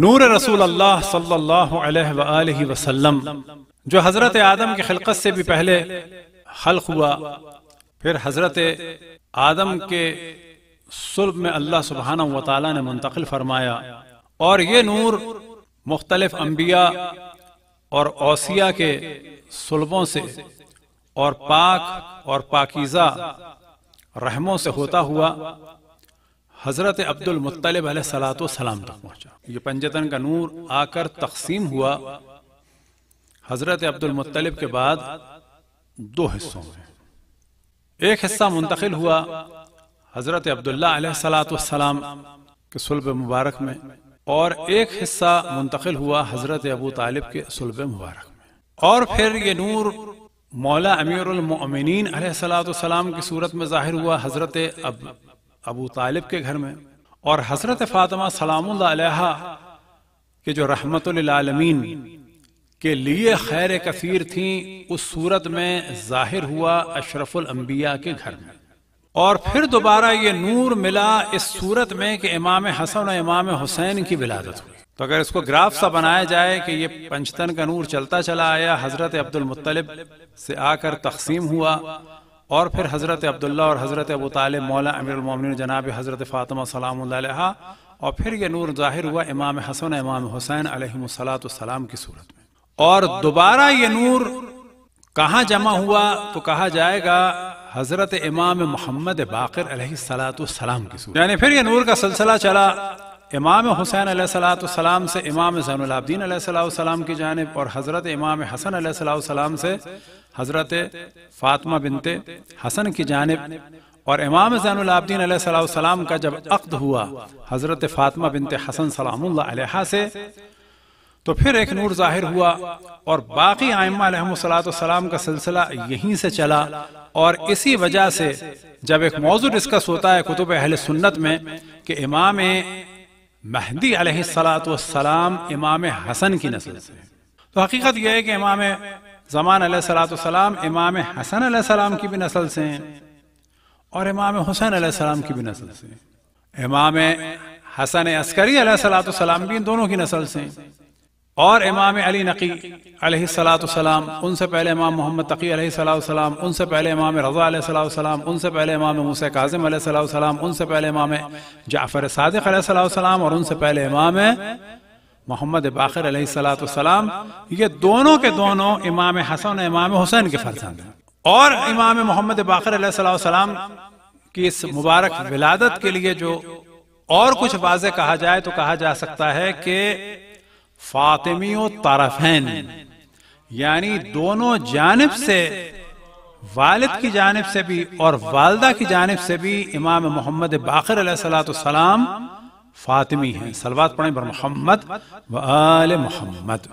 نور رسول اللہ صلی اللہ علیہ وآلہ وسلم جو حضرت آدم کی خلقت سے بھی پہلے خلق ہوا پھر حضرت آدم کے سلب میں اللہ سبحانہ وطالیہ نے منتقل فرمایا اور یہ نور مختلف انبیاء اور اوسیہ کے سلبوں سے اور پاک اور پاکیزہ رحموں سے ہوتا ہوا حضرت عبد المطلب علیہ صلاۃ وسلام تک پہنچا یہ پنجتن کا نور آ کر تقسیم ہوا حضرت عبد المطلب کے بعد دو حصوں میں ایک حصہ منتقل ہوا حضرت عبداللہ علیہ صلاۃ والسلام کے سلب مبارک میں اور ایک حصہ منتقل ہوا حضرت ابو طالب کے سلب مبارک میں اور پھر یہ نور مولا امیر المؤمنین علیہ والسلام کی صورت میں ظاہر ہوا حضرت ابو طالب کے گھر میں اور حضرت فاطمہ سلام اللہ علیہ کہ جو رحمت للعالمین کے لیے خیر کثیر تھیں اس صورت میں ظاہر ہوا اشرف الانبیاء کے گھر میں اور پھر دوبارہ یہ نور ملا اس صورت میں کہ امام حسن اور امام حسین کی ولادت ہوئی تو اگر اس کو گراف سا بنایا جائے کہ یہ پنچتن کا نور چلتا چلا آیا حضرت عبد المطلب سے آ کر تقسیم ہوا اور پھر حضرت عبداللہ اور حضرت ابو طالب مولا امیر المومنین جناب حضرت فاطمہ سلام اللہ علیہ اور پھر یہ نور ظاہر ہوا امام حسن امام حسین علیہ الصلاۃ وسلام کی صورت میں اور دوبارہ یہ نور کہاں جمع ہوا تو کہا جائے گا حضرت امام محمد باقر علیہ السلام کی صورت یعنی پھر یہ نور کا سلسلہ چلا امام حسین علیہ السلام والسلام سے امام زین العابدین علیہ السلام کی جانب اور حضرت امام حسن علیہ السلام سے حضرت فاطمہ بنت حسن کی جانب اور امام زین علیہ السلام کا جب عقد ہوا حضرت فاطمہ بنت حسن سلام اللہ علیہ سے تو پھر ایک نور ظاہر ہوا اور باقی آئمہ علیہ اللہۃ السلام کا سلسلہ یہیں سے چلا اور اسی وجہ سے جب ایک موضوع ڈسکس ہوتا ہے کتب اہل سنت میں کہ امام مہدی علیہ السلاۃ امام حسن کی نسل سے تو حقیقت یہ ہے کہ امام زمان علیہ السلاۃ امام حسن علیہ السلام کی بھی نسل سے اور امام حسن علیہ السلام کی بھی نسل سے امام حسن عسکری علیہ السلام بھی ان دونوں کی نسل سے اور امام علی نقی علیہ صلاح السلام ان سے پہلے امام محمد تقی علیہ صلاح السلام ان سے پہلے امام رضا علیہ السلام ان سے پہلے امام موسیٰ کاظم علیہ صلاح السلام ان سے پہلے امام جعفر صادق علیہ السلام اور ان سے پہلے امام محمد باخر علیہ السلام یہ دونوں کے دونوں امام حسن امام حسین کے فرزند ہیں اور امام محمد باخر علیہ السلام کی اس مبارک ولادت کے لیے جو اور کچھ واضح کہا جائے تو کہا جا سکتا ہے کہ فاطمی و طرفین یعنی دونوں جانب سے والد کی جانب سے بھی اور والدہ کی جانب سے بھی امام محمد باخر علیہ السلاۃ السلام فاطمی ہیں سلوات پڑھیں بر محمد محمد